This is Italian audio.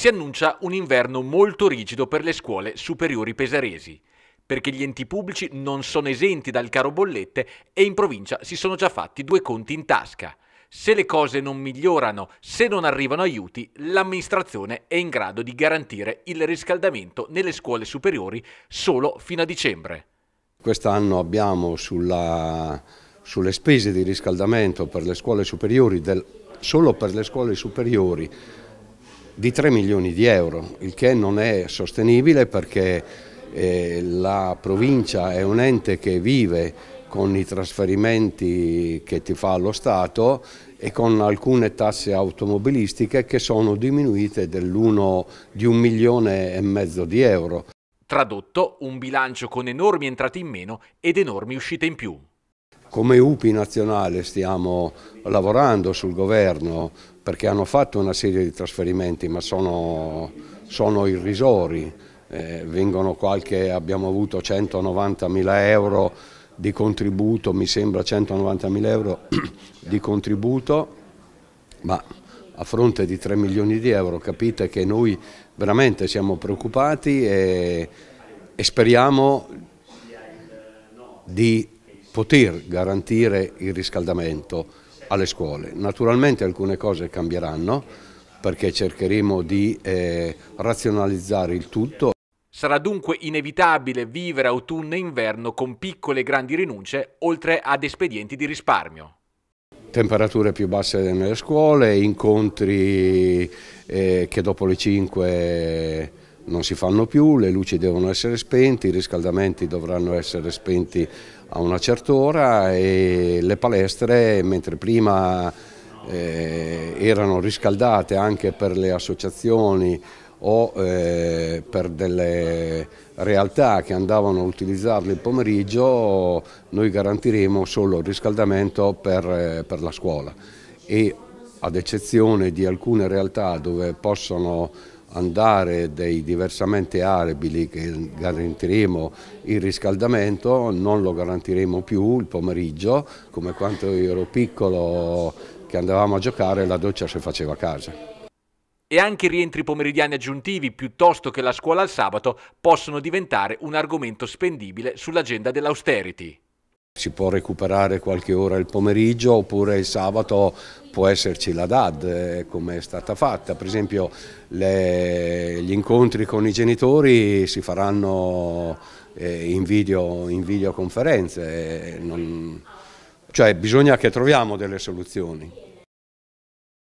si annuncia un inverno molto rigido per le scuole superiori pesaresi, perché gli enti pubblici non sono esenti dal caro bollette e in provincia si sono già fatti due conti in tasca. Se le cose non migliorano, se non arrivano aiuti, l'amministrazione è in grado di garantire il riscaldamento nelle scuole superiori solo fino a dicembre. Quest'anno abbiamo sulla, sulle spese di riscaldamento per le scuole superiori del, solo per le scuole superiori di 3 milioni di euro, il che non è sostenibile perché eh, la provincia è un ente che vive con i trasferimenti che ti fa lo Stato e con alcune tasse automobilistiche che sono diminuite dell'uno di un milione e mezzo di euro. Tradotto, un bilancio con enormi entrate in meno ed enormi uscite in più. Come UPI nazionale stiamo lavorando sul governo perché hanno fatto una serie di trasferimenti ma sono, sono irrisori, eh, qualche, abbiamo avuto 190 mila euro di contributo, mi sembra 190 mila euro di contributo, ma a fronte di 3 milioni di euro capite che noi veramente siamo preoccupati e, e speriamo di poter garantire il riscaldamento alle scuole. Naturalmente alcune cose cambieranno perché cercheremo di eh, razionalizzare il tutto. Sarà dunque inevitabile vivere autunno e inverno con piccole e grandi rinunce, oltre ad espedienti di risparmio. Temperature più basse nelle scuole, incontri eh, che dopo le 5 non si fanno più, le luci devono essere spenti, i riscaldamenti dovranno essere spenti a una certa ora e le palestre, mentre prima eh, erano riscaldate anche per le associazioni o eh, per delle realtà che andavano a utilizzarle il pomeriggio, noi garantiremo solo il riscaldamento per, eh, per la scuola e ad eccezione di alcune realtà dove possono andare dei diversamente arabili che garantiremo il riscaldamento, non lo garantiremo più il pomeriggio, come quando io ero piccolo che andavamo a giocare la doccia si faceva a casa e anche i rientri pomeridiani aggiuntivi piuttosto che la scuola al sabato possono diventare un argomento spendibile sull'agenda dell'austerity. Si può recuperare qualche ora il pomeriggio oppure il sabato può esserci la DAD eh, come è stata fatta, per esempio le, gli incontri con i genitori si faranno eh, in, video, in, videoconferenze, eh, non, cioè bisogna che troviamo delle soluzioni.